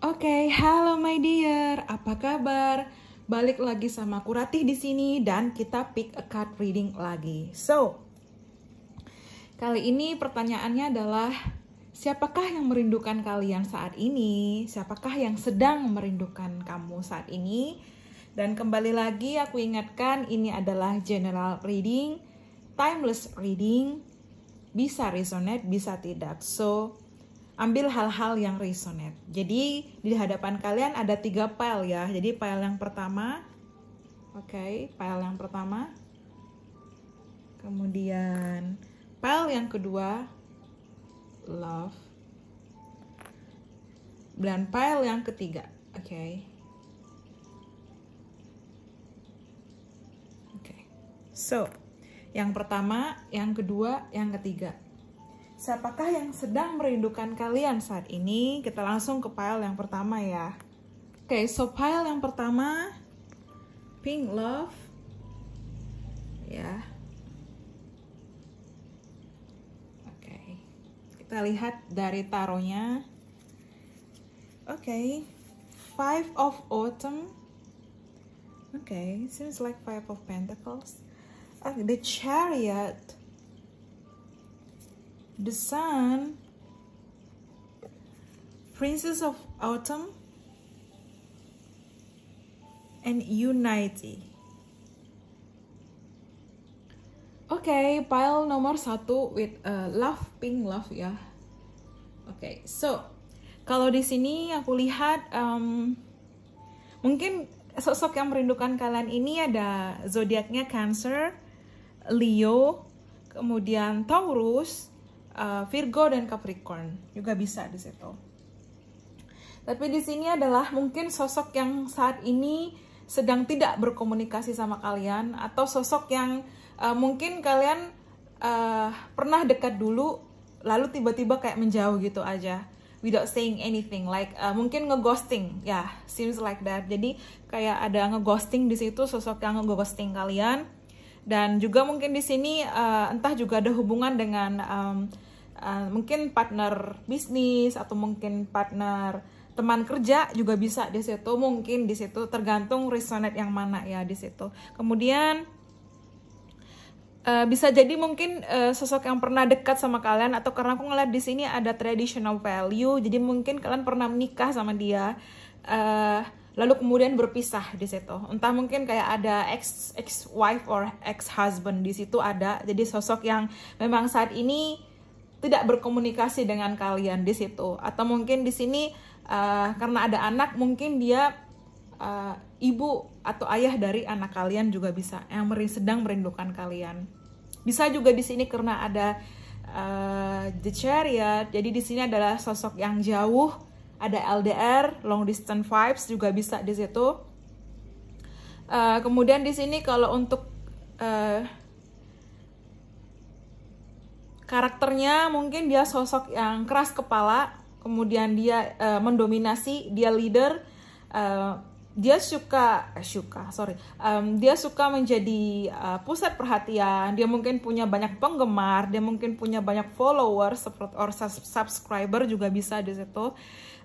Oke, okay, halo my dear, apa kabar? Balik lagi sama aku di sini dan kita pick a card reading lagi. So, kali ini pertanyaannya adalah siapakah yang merindukan kalian saat ini? Siapakah yang sedang merindukan kamu saat ini? Dan kembali lagi aku ingatkan ini adalah general reading, timeless reading, bisa resonate, bisa tidak. So, ambil hal-hal yang resonate. Jadi di hadapan kalian ada tiga file ya. Jadi file yang pertama, oke, okay, file yang pertama, kemudian file yang kedua, love, dan file yang ketiga, oke. Okay. Oke, so yang pertama, yang kedua, yang ketiga. Siapakah yang sedang merindukan kalian saat ini? Kita langsung ke pile yang pertama ya. Oke, okay, so pile yang pertama Pink Love ya. Yeah. Oke. Okay. Kita lihat dari taronya. Oke. Okay. Five of Autumn. Oke, okay. seems like Five of Pentacles. Okay, the Chariot. The Sun, Princess of Autumn, and Unity. Oke, okay, pile nomor satu with uh, love pink love ya. Oke, okay, so kalau di sini aku lihat um, mungkin sosok yang merindukan kalian ini ada zodiaknya Cancer, Leo, kemudian Taurus, uh, Virgo dan Capricorn juga bisa di situ. Tapi di sini adalah mungkin sosok yang saat ini sedang tidak berkomunikasi sama kalian atau sosok yang uh, mungkin kalian uh, pernah dekat dulu lalu tiba-tiba kayak menjauh gitu aja without saying anything like uh, mungkin ngeghosting ya yeah, seems like that jadi kayak ada ngeghosting di situ sosok yang ngeghosting kalian dan juga mungkin di sini uh, entah juga ada hubungan dengan um, uh, mungkin partner bisnis atau mungkin partner teman kerja juga bisa di situ mungkin di situ tergantung resonate yang mana ya di situ kemudian Uh, bisa jadi mungkin uh, sosok yang pernah dekat sama kalian atau karena aku ngeliat di sini ada traditional value jadi mungkin kalian pernah menikah sama dia uh, lalu kemudian berpisah di situ entah mungkin kayak ada ex ex wife or ex husband di situ ada jadi sosok yang memang saat ini tidak berkomunikasi dengan kalian di situ atau mungkin di sini uh, karena ada anak mungkin dia uh, ibu atau ayah dari anak kalian juga bisa yang sedang merindukan kalian bisa juga di sini karena ada uh, the chariot jadi di sini adalah sosok yang jauh ada LDR long distance vibes juga bisa di situ uh, kemudian di sini kalau untuk uh, karakternya mungkin dia sosok yang keras kepala kemudian dia uh, mendominasi dia leader uh, dia suka eh, suka sorry um, dia suka menjadi uh, pusat perhatian dia mungkin punya banyak penggemar dia mungkin punya banyak follower or subscriber juga bisa di situ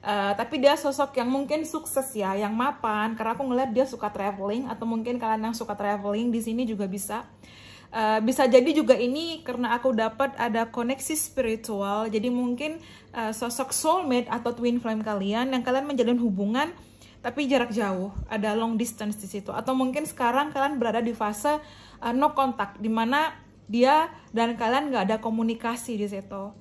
uh, tapi dia sosok yang mungkin sukses ya yang mapan karena aku ngeliat dia suka traveling atau mungkin kalian yang suka traveling di sini juga bisa uh, Eh, bisa jadi juga ini karena aku dapat ada koneksi spiritual. Jadi mungkin uh, sosok soulmate atau twin flame kalian yang kalian menjalin hubungan tapi jarak jauh, ada long distance di situ. Atau mungkin sekarang kalian berada di fase uh, no contact, di mana dia dan kalian nggak ada komunikasi di situ.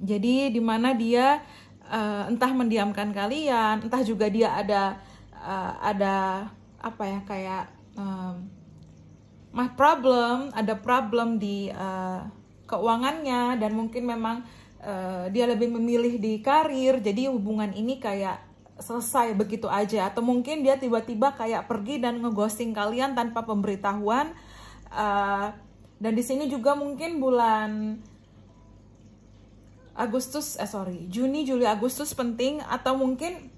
Jadi di mana dia uh, entah mendiamkan kalian, entah juga dia ada uh, ada apa ya kayak um, my problem, ada problem di uh, keuangannya dan mungkin memang uh, dia lebih memilih di karir. Jadi hubungan ini kayak selesai begitu aja atau mungkin dia tiba-tiba kayak pergi dan ngeghosting kalian tanpa pemberitahuan. Uh, dan di sini juga mungkin bulan Agustus eh sorry Juni Juli Agustus penting atau mungkin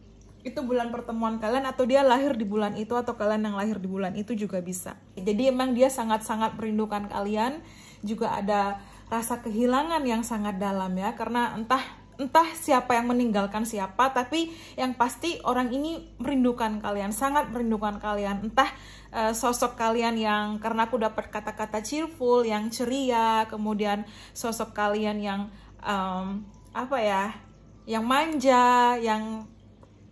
itu bulan pertemuan kalian atau dia lahir di bulan itu atau kalian yang lahir di bulan itu juga bisa. Jadi emang dia sangat-sangat merindukan kalian, juga ada rasa kehilangan yang sangat dalam ya karena entah entah siapa yang meninggalkan siapa tapi yang pasti orang ini merindukan kalian sangat merindukan kalian entah uh, sosok kalian yang karena aku dapat kata-kata cheerful yang ceria kemudian sosok kalian yang um, apa ya yang manja yang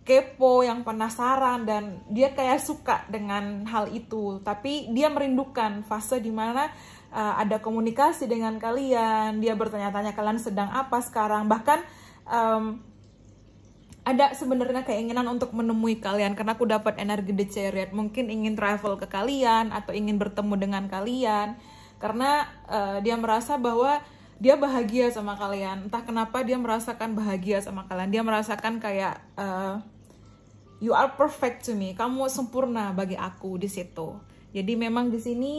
kepo, yang penasaran dan dia kayak suka dengan hal itu. Tapi dia merindukan fase dimana uh, eh, ada komunikasi dengan kalian, dia bertanya-tanya kalian sedang apa sekarang, bahkan um, ada sebenarnya keinginan untuk menemui kalian karena aku dapat energi the chariot mungkin ingin travel ke kalian atau ingin bertemu dengan kalian karena uh, dia merasa bahwa dia bahagia sama kalian entah kenapa dia merasakan bahagia sama kalian dia merasakan kayak uh, you are perfect to me. Kamu sempurna bagi aku di situ. Jadi memang di sini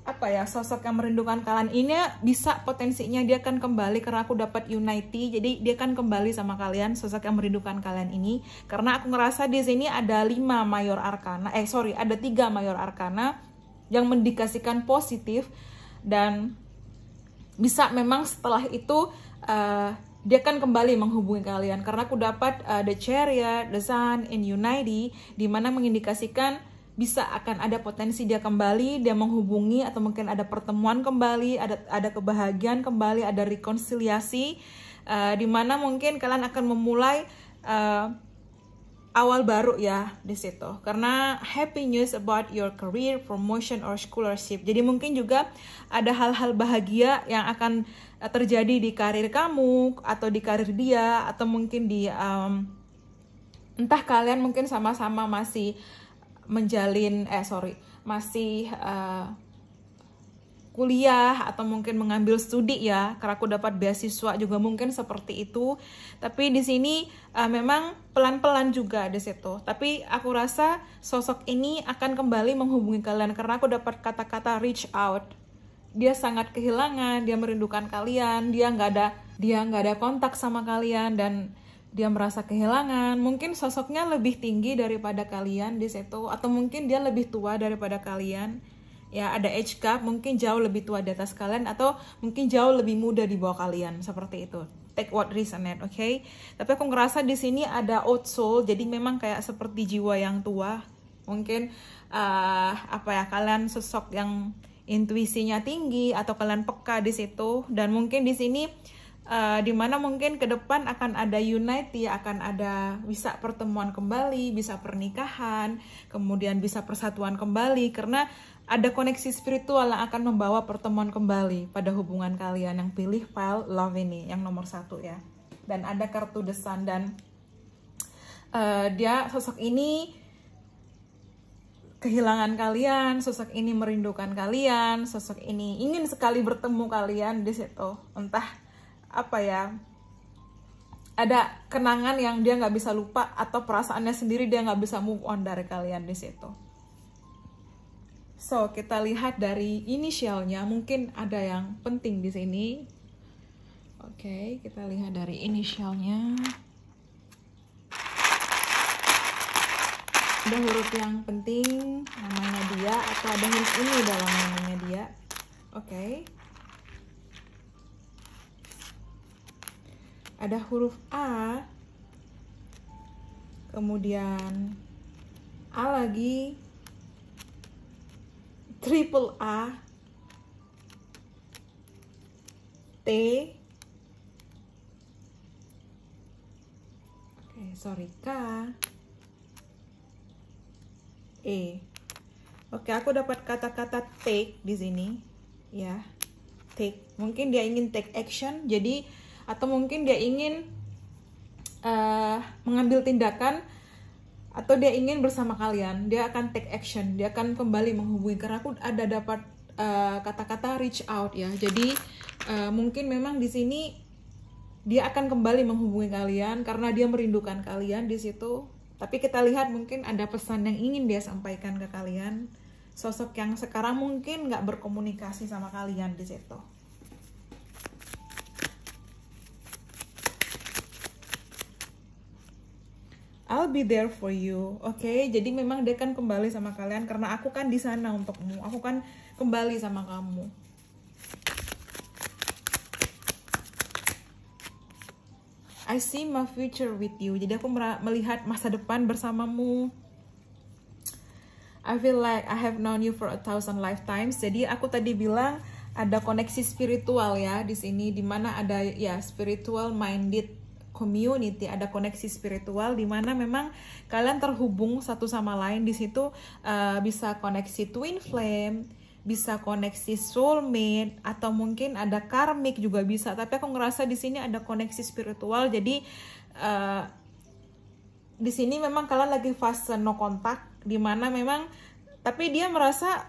apa ya sosok yang merindukan kalian ini bisa potensinya dia akan kembali karena aku dapat unity jadi dia akan kembali sama kalian sosok yang merindukan kalian ini karena aku ngerasa di sini ada lima mayor arkana eh sorry ada tiga mayor arkana yang mendikasikan positif dan bisa memang setelah itu uh, dia akan kembali menghubungi kalian karena aku dapat uh, the chariot, the sun, and unity di mana mengindikasikan bisa akan ada potensi dia kembali, dia menghubungi atau mungkin ada pertemuan kembali, ada ada kebahagiaan kembali, ada rekonsiliasi uh, di mana mungkin kalian akan memulai uh, awal baru ya di situ karena happy news about your career promotion or scholarship jadi mungkin juga ada hal-hal bahagia yang akan terjadi di karir kamu atau di karir dia atau mungkin di um, entah kalian mungkin sama-sama masih menjalin eh sorry masih uh, kuliah atau mungkin mengambil studi ya karena aku dapat beasiswa juga mungkin seperti itu tapi di sini uh, memang pelan-pelan juga di situ tapi aku rasa sosok ini akan kembali menghubungi kalian karena aku dapat kata-kata reach out dia sangat kehilangan, dia merindukan kalian, dia nggak ada dia nggak ada kontak sama kalian dan dia merasa kehilangan. Mungkin sosoknya lebih tinggi daripada kalian di situ atau mungkin dia lebih tua daripada kalian. Ya, ada age gap, mungkin jauh lebih tua di atas kalian atau mungkin jauh lebih muda di bawah kalian, seperti itu. Take what resonate, oke? Okay? Tapi aku ngerasa di sini ada old soul, jadi memang kayak seperti jiwa yang tua. Mungkin uh, apa ya, kalian sosok yang intuisinya tinggi atau kalian peka di situ dan mungkin di sini uh, eh, dimana mungkin ke depan akan ada unite ya, akan ada bisa pertemuan kembali bisa pernikahan kemudian bisa persatuan kembali karena ada koneksi spiritual yang akan membawa pertemuan kembali pada hubungan kalian yang pilih file love ini yang nomor satu ya dan ada kartu desan dan uh, dia sosok ini kehilangan kalian, sosok ini merindukan kalian, sosok ini ingin sekali bertemu kalian di situ. Entah apa ya, ada kenangan yang dia nggak bisa lupa atau perasaannya sendiri dia nggak bisa move on dari kalian di situ. So kita lihat dari inisialnya mungkin ada yang penting di sini. Oke, okay, kita lihat dari inisialnya. ada huruf yang penting namanya dia atau ada huruf ini dalam namanya dia oke okay. ada huruf A kemudian A lagi triple A T oke okay, sorry K E. Oke, aku dapat kata-kata take di sini, ya. Take. Mungkin dia ingin take action, jadi atau mungkin dia ingin uh, mengambil tindakan atau dia ingin bersama kalian, dia akan take action, dia akan kembali menghubungi karena aku ada dapat eh, kata-kata uh, reach out ya. Jadi uh, mungkin memang di sini dia akan kembali menghubungi kalian karena dia merindukan kalian di situ tapi kita lihat mungkin ada pesan yang ingin dia sampaikan ke kalian. Sosok yang sekarang mungkin nggak berkomunikasi sama kalian di situ. I'll be there for you. Oke, okay? jadi memang dia kan kembali sama kalian karena aku kan di sana untukmu. Aku kan kembali sama kamu. I see my future with you. Jadi aku melihat masa depan bersamamu. I feel like I have known you for a thousand lifetimes. Jadi aku tadi bilang ada koneksi spiritual ya di sini di mana ada ya spiritual minded community, ada koneksi spiritual di mana memang kalian terhubung satu sama lain di situ uh, bisa koneksi twin flame bisa koneksi soulmate atau mungkin ada karmik juga bisa tapi aku ngerasa di sini ada koneksi spiritual jadi uh, di sini memang kalian lagi fase no kontak dimana memang tapi dia merasa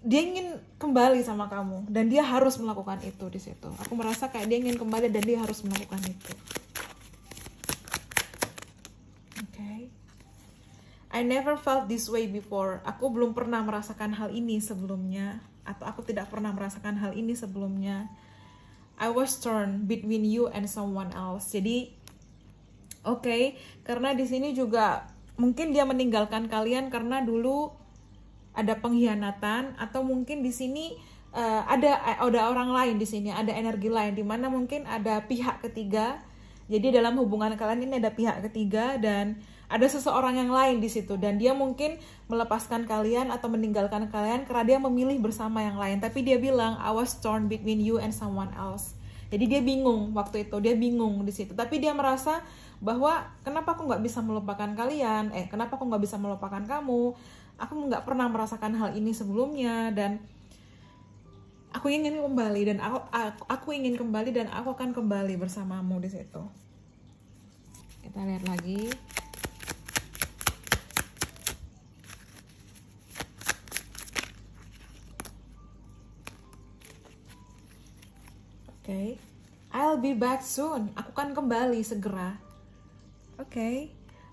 dia ingin kembali sama kamu dan dia harus melakukan itu di situ aku merasa kayak dia ingin kembali dan dia harus melakukan itu I never felt this way before. Aku belum pernah merasakan hal ini sebelumnya atau aku tidak pernah merasakan hal ini sebelumnya. I was torn between you and someone else. Jadi oke, okay, karena di sini juga mungkin dia meninggalkan kalian karena dulu ada pengkhianatan atau mungkin di sini uh, ada ada orang lain di sini, ada energi lain di mana mungkin ada pihak ketiga jadi dalam hubungan kalian ini ada pihak ketiga dan ada seseorang yang lain di situ dan dia mungkin melepaskan kalian atau meninggalkan kalian karena dia memilih bersama yang lain tapi dia bilang I was torn between you and someone else jadi dia bingung waktu itu dia bingung di situ tapi dia merasa bahwa kenapa aku nggak bisa melupakan kalian eh kenapa aku nggak bisa melupakan kamu aku nggak pernah merasakan hal ini sebelumnya dan aku ingin kembali dan aku, aku aku ingin kembali dan aku akan kembali bersamamu di situ kita lihat lagi Oke, okay. I'll be back soon. Aku akan kembali segera. Oke, okay.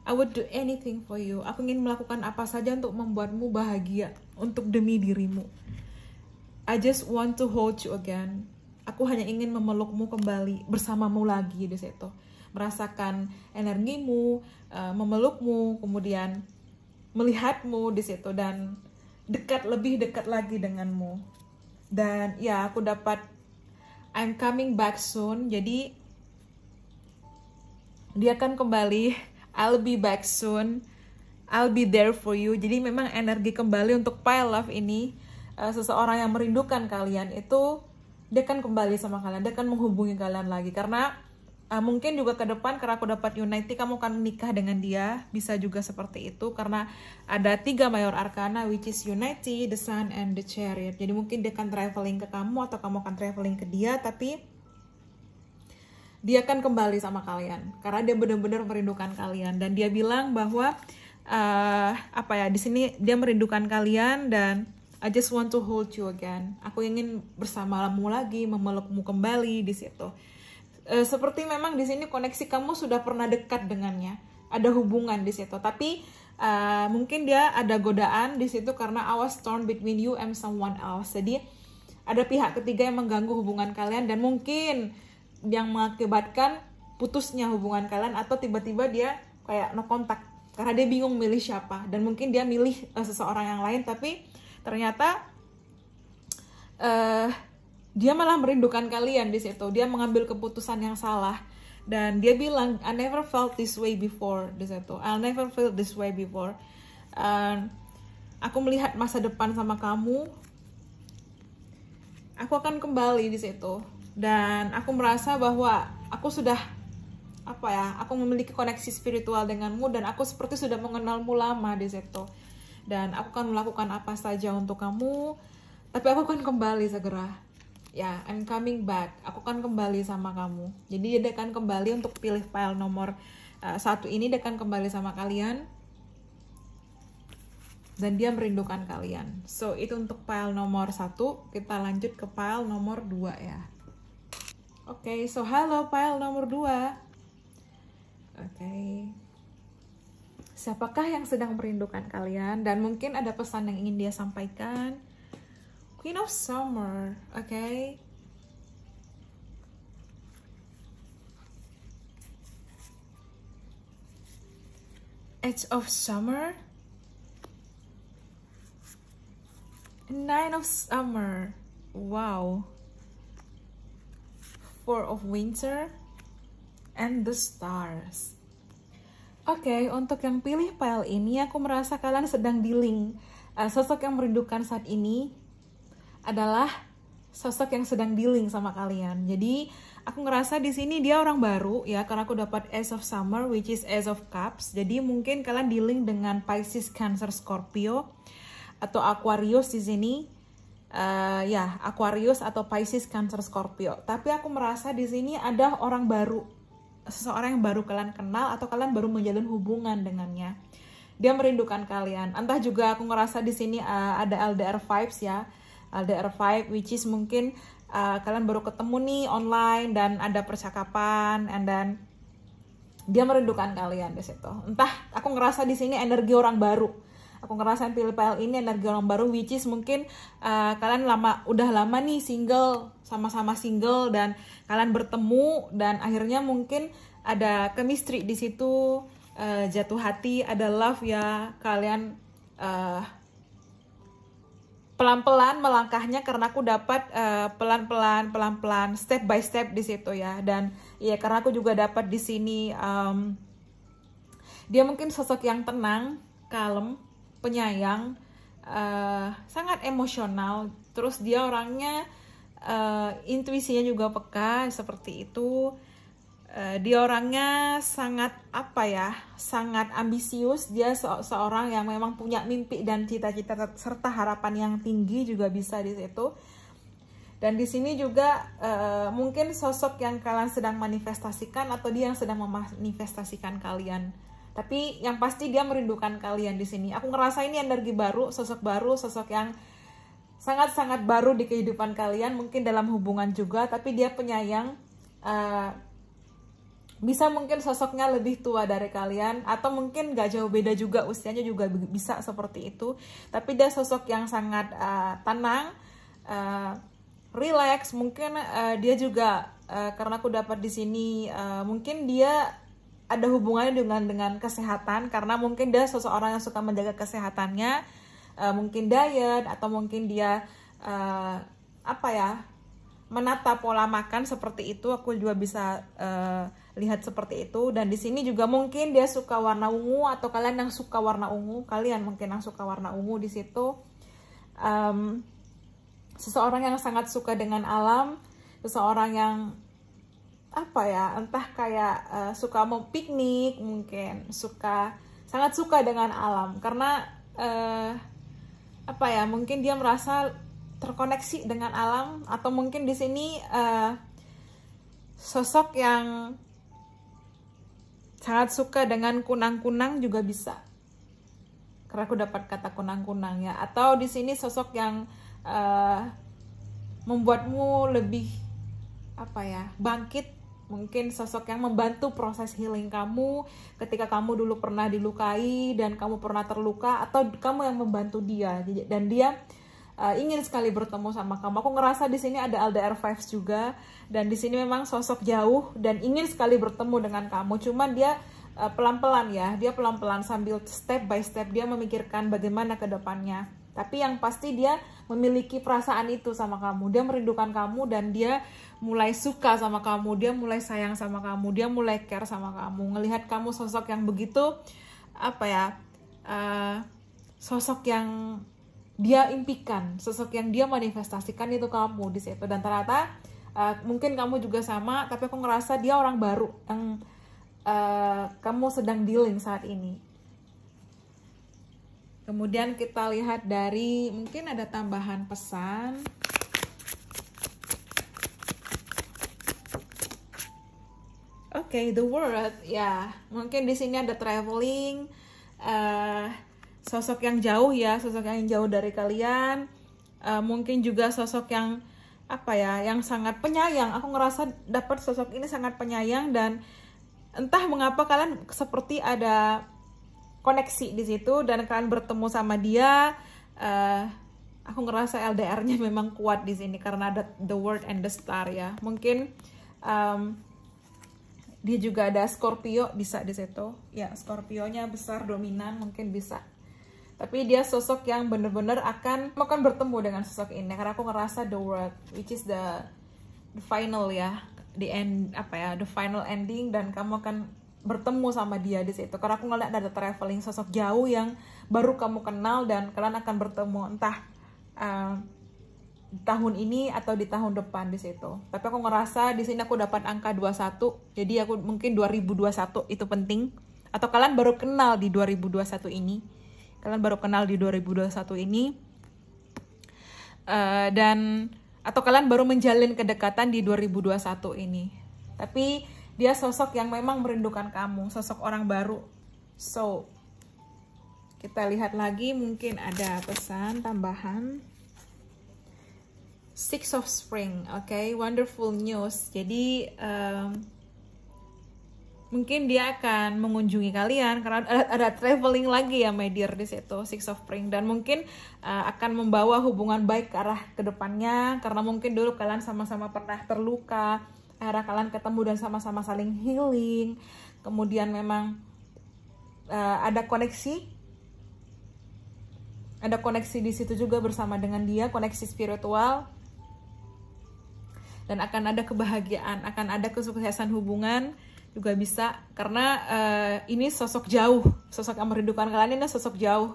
I would do anything for you. Aku ingin melakukan apa saja untuk membuatmu bahagia, untuk demi dirimu. I just want to hold you again. Aku hanya ingin memelukmu kembali, bersamamu lagi di situ. Merasakan energimu, eh, memelukmu, kemudian melihatmu di situ dan dekat lebih dekat lagi denganmu. Dan ya, aku dapat I'm coming back soon. Jadi dia akan kembali. I'll be back soon. I'll be there for you. Jadi memang energi kembali untuk pile love ini uh, seseorang yang merindukan kalian itu dia akan kembali sama kalian, dia akan menghubungi kalian lagi karena uh, mungkin juga ke depan karena aku dapat Unity kamu akan menikah dengan dia, bisa juga seperti itu karena ada tiga mayor arcana which is Unity, the Sun and the Chariot. Jadi mungkin dia akan traveling ke kamu atau kamu akan traveling ke dia tapi dia akan kembali sama kalian karena dia benar-benar merindukan kalian dan dia bilang bahwa uh, apa ya di sini dia merindukan kalian dan I just want to hold you again. Aku ingin bersamamu lagi, memelukmu kembali di situ. Uh, seperti memang di sini koneksi kamu sudah pernah dekat dengannya, ada hubungan di situ. Tapi uh, mungkin dia ada godaan di situ karena I was between you and someone else. Jadi ada pihak ketiga yang mengganggu hubungan kalian dan mungkin yang mengakibatkan putusnya hubungan kalian atau tiba-tiba dia kayak no kontak karena dia bingung milih siapa dan mungkin dia milih uh, seseorang yang lain tapi ternyata uh, dia malah merindukan kalian di situ dia mengambil keputusan yang salah dan dia bilang I never felt this way before di situ I never felt this way before uh, aku melihat masa depan sama kamu aku akan kembali di situ dan aku merasa bahwa aku sudah apa ya aku memiliki koneksi spiritual denganmu dan aku seperti sudah mengenalmu lama di situ dan aku akan melakukan apa saja untuk kamu tapi aku akan kembali segera ya yeah, I'm coming back aku akan kembali sama kamu jadi dia akan kembali untuk pilih file nomor uh, satu ini dia akan kembali sama kalian dan dia merindukan kalian so itu untuk file nomor satu kita lanjut ke file nomor 2 ya oke okay, so halo file nomor 2 oke siapakah yang sedang merindukan kalian dan mungkin ada pesan yang ingin dia sampaikan Queen of Summer oke okay? Edge of Summer Nine of Summer wow Four of Winter and the Stars Oke, okay, untuk yang pilih file ini, aku merasa kalian sedang dealing. Uh, eh, sosok yang merindukan saat ini adalah sosok yang sedang dealing sama kalian. Jadi, aku ngerasa di sini dia orang baru ya, karena aku dapat Ace of Summer, which is Ace of Cups. Jadi, mungkin kalian dealing dengan Pisces, Cancer, Scorpio, atau Aquarius di sini. Uh, ya, Aquarius atau Pisces, Cancer, Scorpio. Tapi aku merasa di sini ada orang baru seseorang yang baru kalian kenal atau kalian baru menjalin hubungan dengannya. Dia merindukan kalian. Entah juga aku ngerasa di sini uh, ada LDR vibes ya. LDR vibes which is mungkin uh, kalian baru ketemu nih online dan ada percakapan and then dia merindukan kalian di situ. Entah aku ngerasa di sini energi orang baru aku ngerasain pil-pil ini energi orang baru which is mungkin uh, kalian lama udah lama nih single sama-sama single dan kalian bertemu dan akhirnya mungkin ada chemistry di situ uh, jatuh hati ada love ya kalian uh, pelan-pelan melangkahnya karena aku dapat pelan-pelan pelan-pelan step by step di situ ya dan ya karena aku juga dapat di sini um, dia mungkin sosok yang tenang kalem penyayang uh, sangat emosional terus dia orangnya uh, intuisinya juga peka seperti itu uh, dia orangnya sangat apa ya sangat ambisius dia se seorang yang memang punya mimpi dan cita-cita serta harapan yang tinggi juga bisa di situ dan di sini juga uh, mungkin sosok yang kalian sedang manifestasikan atau dia yang sedang memanifestasikan kalian tapi yang pasti dia merindukan kalian di sini. Aku ngerasa ini energi baru, sosok baru, sosok yang sangat-sangat baru di kehidupan kalian, mungkin dalam hubungan juga, tapi dia penyayang. Uh, bisa mungkin sosoknya lebih tua dari kalian atau mungkin gak jauh beda juga usianya juga bisa seperti itu tapi dia sosok yang sangat uh, tenang uh, relax mungkin uh, dia juga uh, karena aku dapat di sini uh, mungkin dia ada hubungannya dengan dengan kesehatan karena mungkin dia seseorang yang suka menjaga kesehatannya uh, mungkin diet atau mungkin dia uh, apa ya menata pola makan seperti itu aku juga bisa uh, lihat seperti itu dan di sini juga mungkin dia suka warna ungu atau kalian yang suka warna ungu kalian mungkin yang suka warna ungu di situ um, seseorang yang sangat suka dengan alam seseorang yang apa ya entah kayak uh, suka mau piknik mungkin suka sangat suka dengan alam karena uh, apa ya mungkin dia merasa terkoneksi dengan alam atau mungkin di sini uh, sosok yang sangat suka dengan kunang-kunang juga bisa karena aku dapat kata kunang-kunang ya atau di sini sosok yang uh, membuatmu lebih apa ya bangkit mungkin sosok yang membantu proses healing kamu ketika kamu dulu pernah dilukai dan kamu pernah terluka atau kamu yang membantu dia dan dia uh, ingin sekali bertemu sama kamu. Aku ngerasa di sini ada LDR vibes juga dan di sini memang sosok jauh dan ingin sekali bertemu dengan kamu. Cuman dia eh, pelan-pelan uh, ya, dia pelan-pelan sambil step by step dia memikirkan bagaimana ke depannya tapi yang pasti dia memiliki perasaan itu sama kamu. Dia merindukan kamu dan dia mulai suka sama kamu, dia mulai sayang sama kamu, dia mulai care sama kamu. Melihat kamu sosok yang begitu apa ya? Uh, sosok yang dia impikan, sosok yang dia manifestasikan itu kamu di situ. Dan ternyata uh, mungkin kamu juga sama, tapi aku ngerasa dia orang baru yang uh, kamu sedang dealing saat ini Kemudian kita lihat dari mungkin ada tambahan pesan. Oke, okay, the world ya. Yeah. Mungkin di sini ada traveling uh, sosok yang jauh ya, sosok yang jauh dari kalian. Uh, mungkin juga sosok yang apa ya, yang sangat penyayang. Aku ngerasa dapat sosok ini sangat penyayang dan entah mengapa kalian seperti ada koneksi di situ dan kalian bertemu sama dia uh, aku ngerasa LDR-nya memang kuat di sini karena ada the world and the star ya mungkin um, dia juga ada Scorpio bisa di situ ya Scorpionya besar dominan mungkin bisa tapi dia sosok yang bener-bener akan akan bertemu dengan sosok ini karena aku ngerasa the world which is the, the final ya the end apa ya the final ending dan kamu akan bertemu sama dia di situ karena aku ngeliat ada traveling sosok jauh yang baru kamu kenal dan kalian akan bertemu entah uh, tahun ini atau di tahun depan di situ tapi aku ngerasa di sini aku dapat angka 21 jadi aku mungkin 2021 itu penting atau kalian baru kenal di 2021 ini kalian baru kenal di 2021 ini uh, dan atau kalian baru menjalin kedekatan di 2021 ini tapi dia sosok yang memang merindukan kamu, sosok orang baru. So, kita lihat lagi mungkin ada pesan tambahan. Six of Spring, oke, okay? wonderful news. Jadi um, mungkin dia akan mengunjungi kalian karena ada, ada traveling lagi ya my dear di situ Six of Spring dan mungkin uh, akan membawa hubungan baik ke arah kedepannya karena mungkin dulu kalian sama-sama pernah terluka arah kalian ketemu dan sama-sama saling healing kemudian memang uh, ada koneksi ada koneksi di situ juga bersama dengan dia koneksi spiritual dan akan ada kebahagiaan akan ada kesuksesan hubungan juga bisa karena uh, ini sosok jauh sosok yang merindukan kalian ini sosok jauh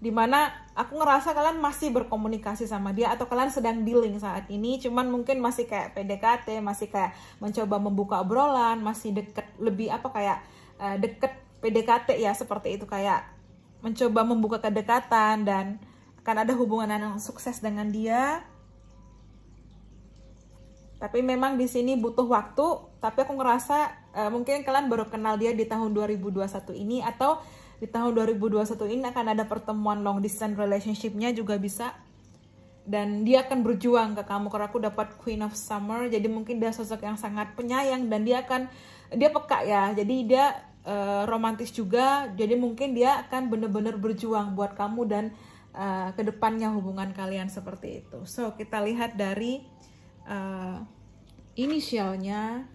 dimana aku ngerasa kalian masih berkomunikasi sama dia atau kalian sedang dealing saat ini cuman mungkin masih kayak PDKT masih kayak mencoba membuka obrolan masih deket lebih apa kayak uh, deket PDKT ya seperti itu kayak mencoba membuka kedekatan dan akan ada hubungan yang sukses dengan dia tapi memang di sini butuh waktu tapi aku ngerasa uh, mungkin kalian baru kenal dia di tahun 2021 ini atau di tahun 2021 ini akan ada pertemuan long distance relationshipnya juga bisa dan dia akan berjuang ke kamu karena aku dapat Queen of Summer jadi mungkin dia sosok yang sangat penyayang dan dia akan dia peka ya jadi dia uh, romantis juga jadi mungkin dia akan bener-bener berjuang buat kamu dan uh, eh, kedepannya hubungan kalian seperti itu so kita lihat dari uh, inisialnya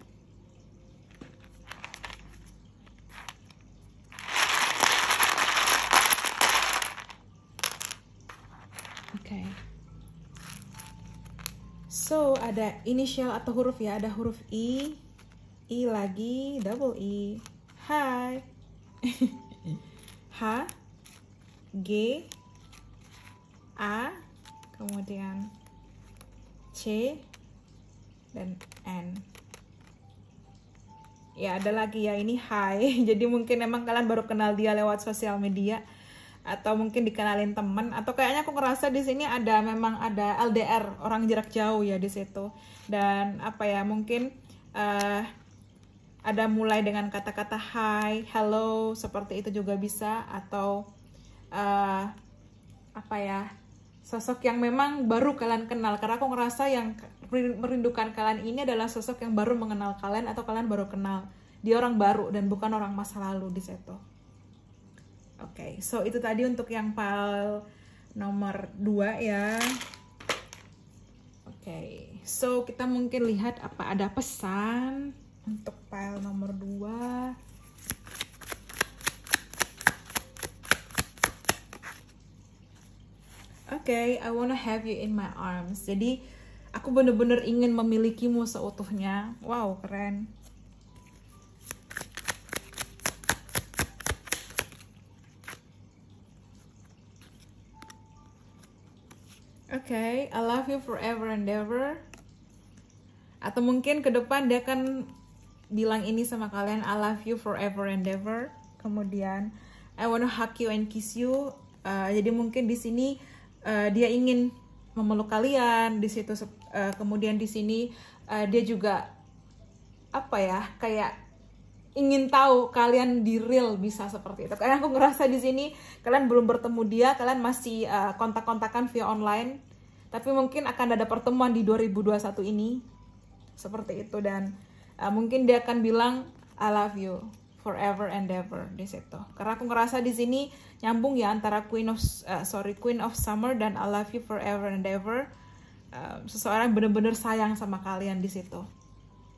Oke. Okay. So, ada inisial atau huruf ya. Ada huruf I, I lagi, double I. Hi. H, G, A, kemudian C, dan N. Ya, ada lagi ya. Ini hi. Jadi mungkin emang kalian baru kenal dia lewat sosial media atau mungkin dikenalin temen atau kayaknya aku ngerasa di sini ada memang ada LDR orang jarak jauh ya di situ dan apa ya mungkin uh, ada mulai dengan kata-kata hi hello seperti itu juga bisa atau uh, apa ya sosok yang memang baru kalian kenal karena aku ngerasa yang merindukan kalian ini adalah sosok yang baru mengenal kalian atau kalian baru kenal dia orang baru dan bukan orang masa lalu di situ. Oke, okay, so itu tadi untuk yang pal nomor 2 ya. Oke, okay, so kita mungkin lihat apa ada pesan untuk pal nomor 2. Oke, okay, I wanna have you in my arms. Jadi, aku bener-bener ingin memilikimu seutuhnya. Wow, keren. okay, I love you forever and ever. Atau mungkin ke depan dia akan bilang ini sama kalian, I love you forever and ever. Kemudian I wanna hug you and kiss you. Uh, jadi mungkin di sini uh, dia ingin memeluk kalian di situ. Uh, kemudian di sini uh, dia juga apa ya kayak ingin tahu kalian di real bisa seperti itu. Karena aku ngerasa di sini kalian belum bertemu dia, kalian masih uh, kontak-kontakan via online, tapi mungkin akan ada pertemuan di 2021 ini seperti itu dan uh, mungkin dia akan bilang I love you forever and ever di situ. Karena aku ngerasa di sini nyambung ya antara Queen of uh, sorry Queen of Summer dan I love you forever and ever. Uh, seseorang bener-bener sayang sama kalian di situ.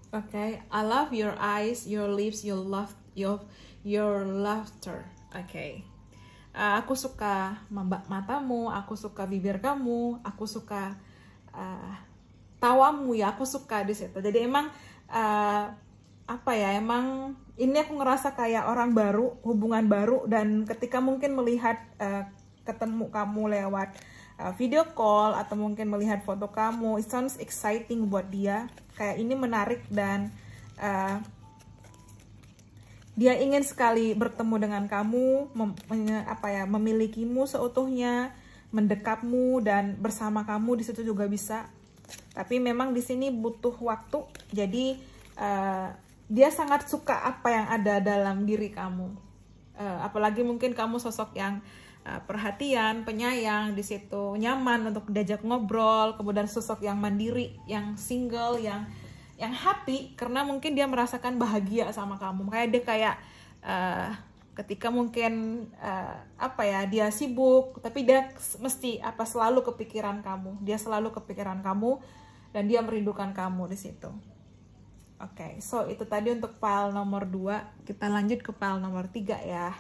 Okay, I love your eyes, your lips, your love, your your laughter. Okay. Uh, aku suka matamu, aku suka bibir kamu, aku suka uh, tawamu ya, aku suka di situ. Jadi emang uh, apa ya, emang ini aku ngerasa kayak orang baru, hubungan baru dan ketika mungkin melihat uh, ketemu kamu lewat Uh, video call atau mungkin melihat foto kamu it sounds exciting buat dia kayak ini menarik dan uh, dia ingin sekali bertemu dengan kamu mem, apa ya memilikimu seutuhnya mendekapmu dan bersama kamu di situ juga bisa tapi memang di sini butuh waktu jadi uh, dia sangat suka apa yang ada dalam diri kamu uh, apalagi mungkin kamu sosok yang uh, Eh, perhatian, penyayang di situ, nyaman untuk diajak ngobrol, kemudian sosok yang mandiri, yang single, yang yang happy karena mungkin dia merasakan bahagia sama kamu. Kayak dia kayak uh, ketika mungkin uh, apa ya dia sibuk tapi dia mesti apa selalu kepikiran kamu dia selalu kepikiran kamu dan dia merindukan kamu di situ oke okay, so itu tadi untuk file nomor 2 kita lanjut ke file nomor 3 ya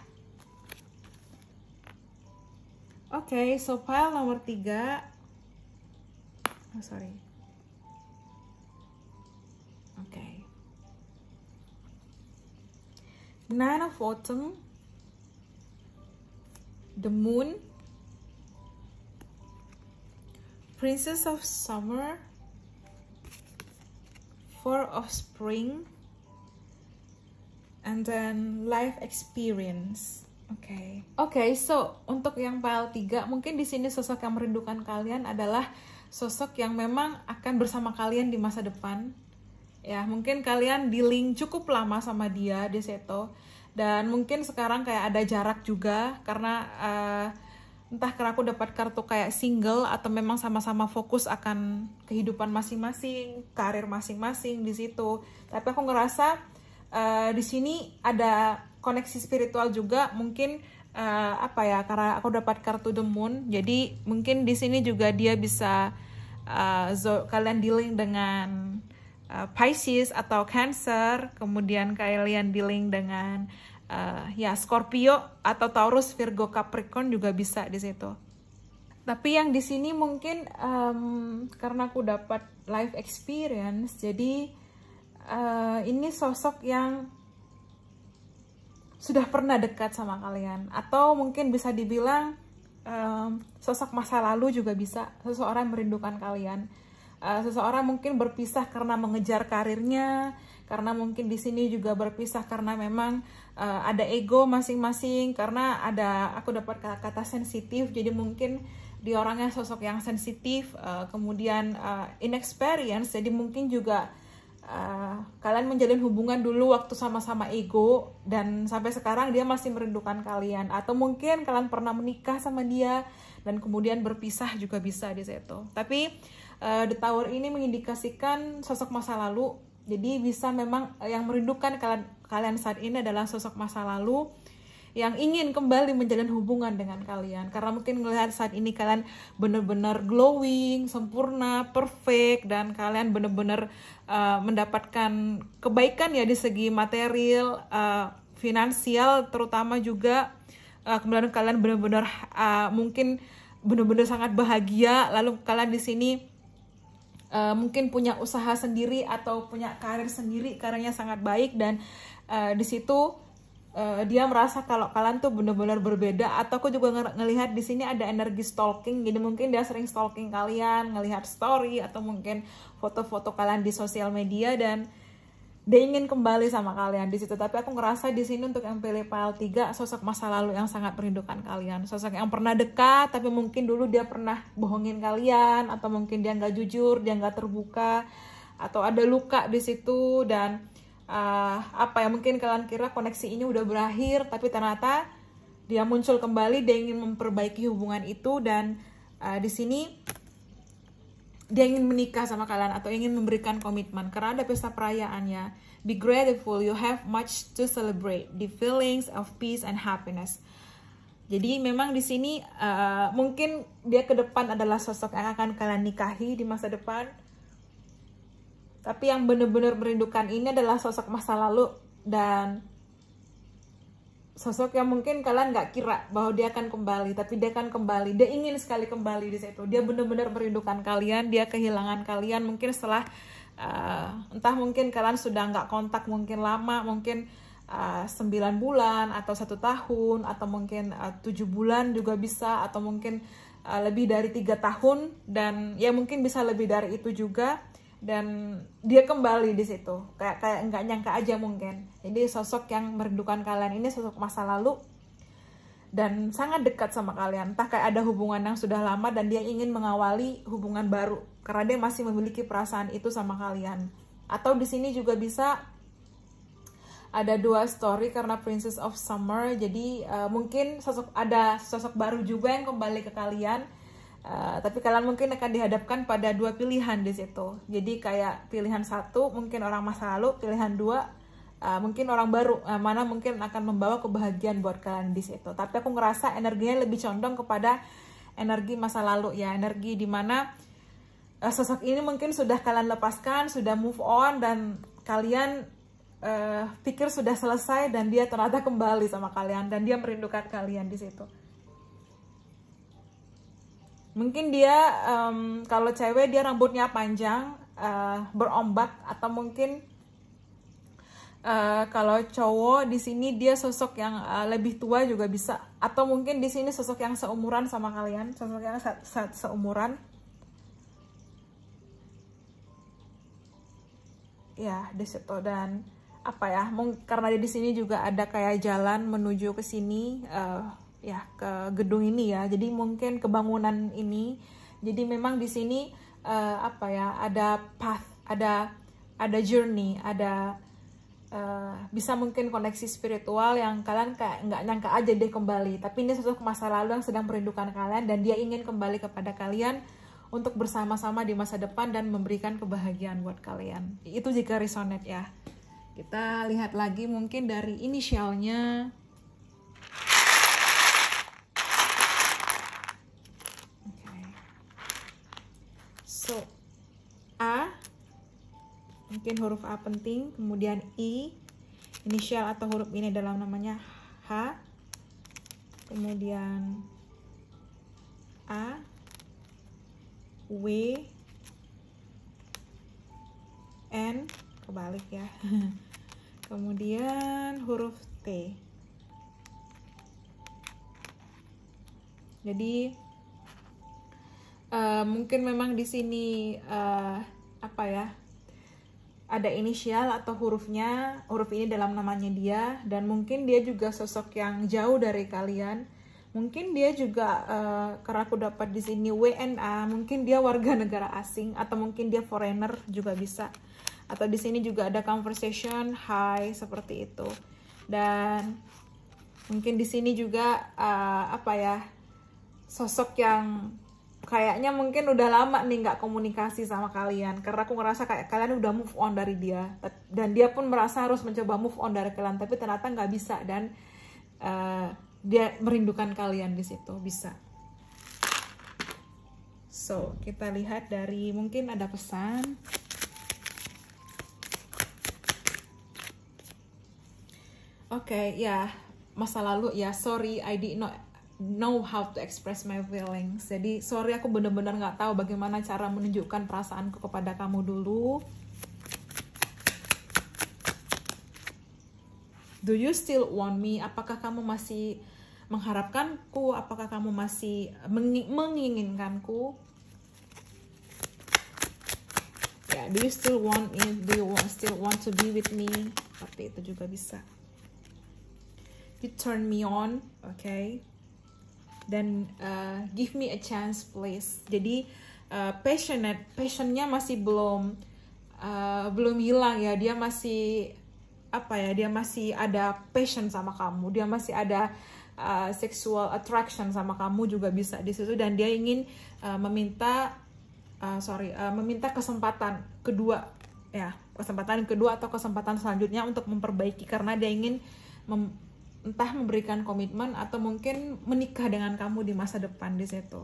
okay, so file number 3 Oh, sorry. Okay. Nine of Autumn, The Moon, Princess of Summer, Four of Spring, and then Life Experience. Oke. Okay. Oke, okay, so untuk yang PL3 mungkin di sini sosok yang merindukan kalian adalah sosok yang memang akan bersama kalian di masa depan. Ya, mungkin kalian di link cukup lama sama dia di Seto dan mungkin sekarang kayak ada jarak juga karena uh, entah karena aku dapat kartu kayak single atau memang sama-sama fokus akan kehidupan masing-masing, karir masing-masing di situ. Tapi aku ngerasa uh, di sini ada koneksi spiritual juga mungkin uh, apa ya karena aku dapat kartu the moon jadi mungkin di sini juga dia bisa uh, zo kalian dealing dengan uh, Pisces atau Cancer kemudian kalian dealing dengan uh, ya Scorpio atau Taurus Virgo Capricorn juga bisa di situ tapi yang di sini mungkin um, karena aku dapat life experience jadi uh, ini sosok yang sudah pernah dekat sama kalian atau mungkin bisa dibilang um, sosok masa lalu juga bisa seseorang merindukan kalian uh, seseorang mungkin berpisah karena mengejar karirnya karena mungkin di sini juga berpisah karena memang uh, ada ego masing-masing karena ada aku dapat kata, kata sensitif jadi mungkin di orangnya sosok yang sensitif uh, kemudian uh, inexperience jadi mungkin juga Eh, kalian menjalin hubungan dulu waktu sama-sama ego dan sampai sekarang dia masih merindukan kalian atau mungkin kalian pernah menikah sama dia dan kemudian berpisah juga bisa di situ. Tapi uh, The Tower ini mengindikasikan sosok masa lalu. Jadi bisa memang yang merindukan kalian kalian saat ini adalah sosok masa lalu yang ingin kembali menjalin hubungan dengan kalian karena mungkin melihat saat ini kalian benar-benar glowing, sempurna, perfect dan kalian benar-benar uh, mendapatkan kebaikan ya di segi material, uh, finansial terutama juga uh, kemudian kalian benar-benar uh, mungkin benar-benar sangat bahagia lalu kalian di sini uh, mungkin punya usaha sendiri atau punya karir sendiri karirnya sangat baik dan uh, di situ uh, dia merasa kalau kalian tuh benar-benar berbeda atau aku juga ngelihat di sini ada energi stalking jadi mungkin dia sering stalking kalian ngelihat story atau mungkin foto-foto kalian di sosial media dan dia ingin kembali sama kalian di situ tapi aku ngerasa di sini untuk file 3 sosok masa lalu yang sangat merindukan kalian sosok yang pernah dekat tapi mungkin dulu dia pernah bohongin kalian atau mungkin dia nggak jujur dia nggak terbuka atau ada luka di situ dan uh, apa ya mungkin kalian kira koneksi ini udah berakhir tapi ternyata dia muncul kembali dia ingin memperbaiki hubungan itu dan uh, di sini dia ingin menikah sama kalian atau ingin memberikan komitmen karena ada pesta perayaannya. Be grateful, you have much to celebrate. The feelings of peace and happiness. Jadi memang di sini uh, mungkin dia ke depan adalah sosok yang akan kalian nikahi di masa depan tapi yang benar-benar merindukan ini adalah sosok masa lalu dan sosok yang mungkin kalian gak kira bahwa dia akan kembali, tapi dia akan kembali. Dia ingin sekali kembali di situ. Dia benar-benar merindukan kalian, dia kehilangan kalian. Mungkin setelah uh, entah mungkin kalian sudah gak kontak mungkin lama, mungkin Uh, eh, 9 bulan atau satu tahun atau mungkin eh, tujuh bulan juga bisa atau mungkin uh, lebih dari tiga tahun dan ya mungkin bisa lebih dari itu juga dan dia kembali di situ kayak kayak nggak nyangka aja mungkin jadi sosok yang merindukan kalian ini sosok masa lalu dan sangat dekat sama kalian entah kayak ada hubungan yang sudah lama dan dia ingin mengawali hubungan baru karena dia masih memiliki perasaan itu sama kalian atau di sini juga bisa ada dua story karena Princess of Summer jadi uh, mungkin sosok ada sosok baru juga yang kembali ke kalian Eh, tapi kalian mungkin akan dihadapkan pada dua pilihan di situ. Jadi kayak pilihan satu mungkin orang masa lalu, pilihan dua uh, mungkin orang baru, uh, mana mungkin akan membawa kebahagiaan buat kalian di situ. Tapi aku ngerasa energinya lebih condong kepada energi masa lalu ya, energi dimana uh, sosok ini mungkin sudah kalian lepaskan, sudah move on dan kalian uh, pikir sudah selesai dan dia ternyata kembali sama kalian dan dia merindukan kalian di situ mungkin dia um, kalau cewek dia rambutnya panjang uh, eh, berombak atau mungkin uh, kalau cowok di sini dia sosok yang uh, lebih tua juga bisa atau mungkin di sini sosok yang seumuran sama kalian sosok yang se se seumuran ya di dan apa ya karena di sini juga ada kayak jalan menuju ke sini uh, ya ke gedung ini ya. Jadi mungkin kebangunan ini. Jadi memang di sini uh, apa ya ada path, ada ada journey, ada uh, bisa mungkin koneksi spiritual yang kalian kayak nggak nyangka aja deh kembali. Tapi ini suatu masa lalu yang sedang merindukan kalian dan dia ingin kembali kepada kalian untuk bersama-sama di masa depan dan memberikan kebahagiaan buat kalian. Itu jika resonate ya. Kita lihat lagi mungkin dari inisialnya A mungkin huruf A penting kemudian I inisial atau huruf ini dalam namanya H kemudian A W N kebalik ya kemudian huruf T jadi Eh, mungkin memang di sini uh, apa ya ada inisial atau hurufnya huruf ini dalam namanya dia dan mungkin dia juga sosok yang jauh dari kalian mungkin dia juga uh, karena aku dapat di sini WNA mungkin dia warga negara asing atau mungkin dia foreigner juga bisa atau di sini juga ada conversation hi seperti itu dan mungkin di sini juga uh, apa ya sosok yang kayaknya mungkin udah lama nih nggak komunikasi sama kalian karena aku ngerasa kayak kalian udah move on dari dia dan dia pun merasa harus mencoba move on dari kalian tapi ternyata nggak bisa dan uh, dia merindukan kalian di situ bisa so kita lihat dari mungkin ada pesan oke okay, ya yeah. masa lalu ya yeah, sorry I did not know how to express my feelings. Jadi sorry aku bener-bener nggak -bener tahu bagaimana cara menunjukkan perasaanku kepada kamu dulu. Do you still want me? Apakah kamu masih mengharapkanku? Apakah kamu masih menginginkanku? Ya, yeah, do you still want me? Do you want, still want to be with me? Seperti itu juga bisa. You turn me on, okay? dan uh, give me a chance please jadi uh, passionate passionnya masih belum uh, belum hilang ya dia masih apa ya dia masih ada passion sama kamu dia masih ada uh, sexual attraction sama kamu juga bisa di situ dan dia ingin uh, meminta uh, sorry uh, meminta kesempatan kedua ya kesempatan kedua atau kesempatan selanjutnya untuk memperbaiki karena dia ingin mem entah memberikan komitmen atau mungkin menikah dengan kamu di masa depan di situ.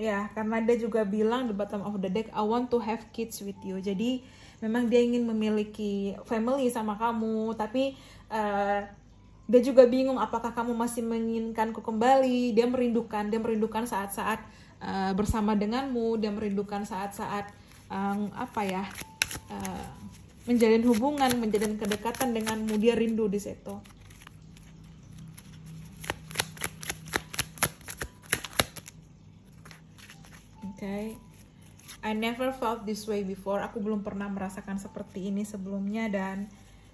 Ya, karena dia juga bilang di bottom of the deck, I want to have kids with you. Jadi memang dia ingin memiliki family sama kamu, tapi uh, dia juga bingung apakah kamu masih menginginkanku kembali. Dia merindukan, dia merindukan saat-saat uh, bersama denganmu, dia merindukan saat-saat um, apa ya? Uh, menjalin hubungan, menjalin kedekatan denganmu, dia rindu di situ. Okay. I never felt this way before. Aku belum pernah merasakan seperti ini sebelumnya dan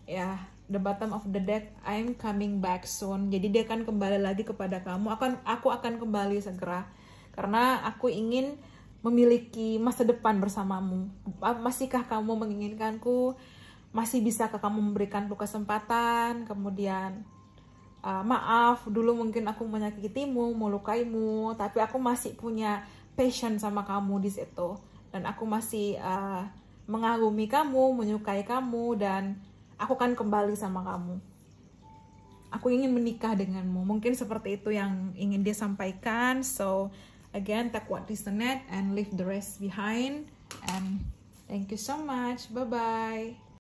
ya the bottom of the deck I'm coming back soon. Jadi dia akan kembali lagi kepada kamu. Akan aku akan kembali segera karena aku ingin memiliki masa depan bersamamu? Masihkah kamu menginginkanku? Masih bisakah kamu memberikanku kesempatan? Kemudian uh, maaf dulu mungkin aku menyakitimu, melukaimu, tapi aku masih punya passion sama kamu di situ dan aku masih uh, mengagumi kamu, menyukai kamu dan aku akan kembali sama kamu. Aku ingin menikah denganmu. Mungkin seperti itu yang ingin dia sampaikan. So again take what is the net and leave the rest behind and thank you so much bye bye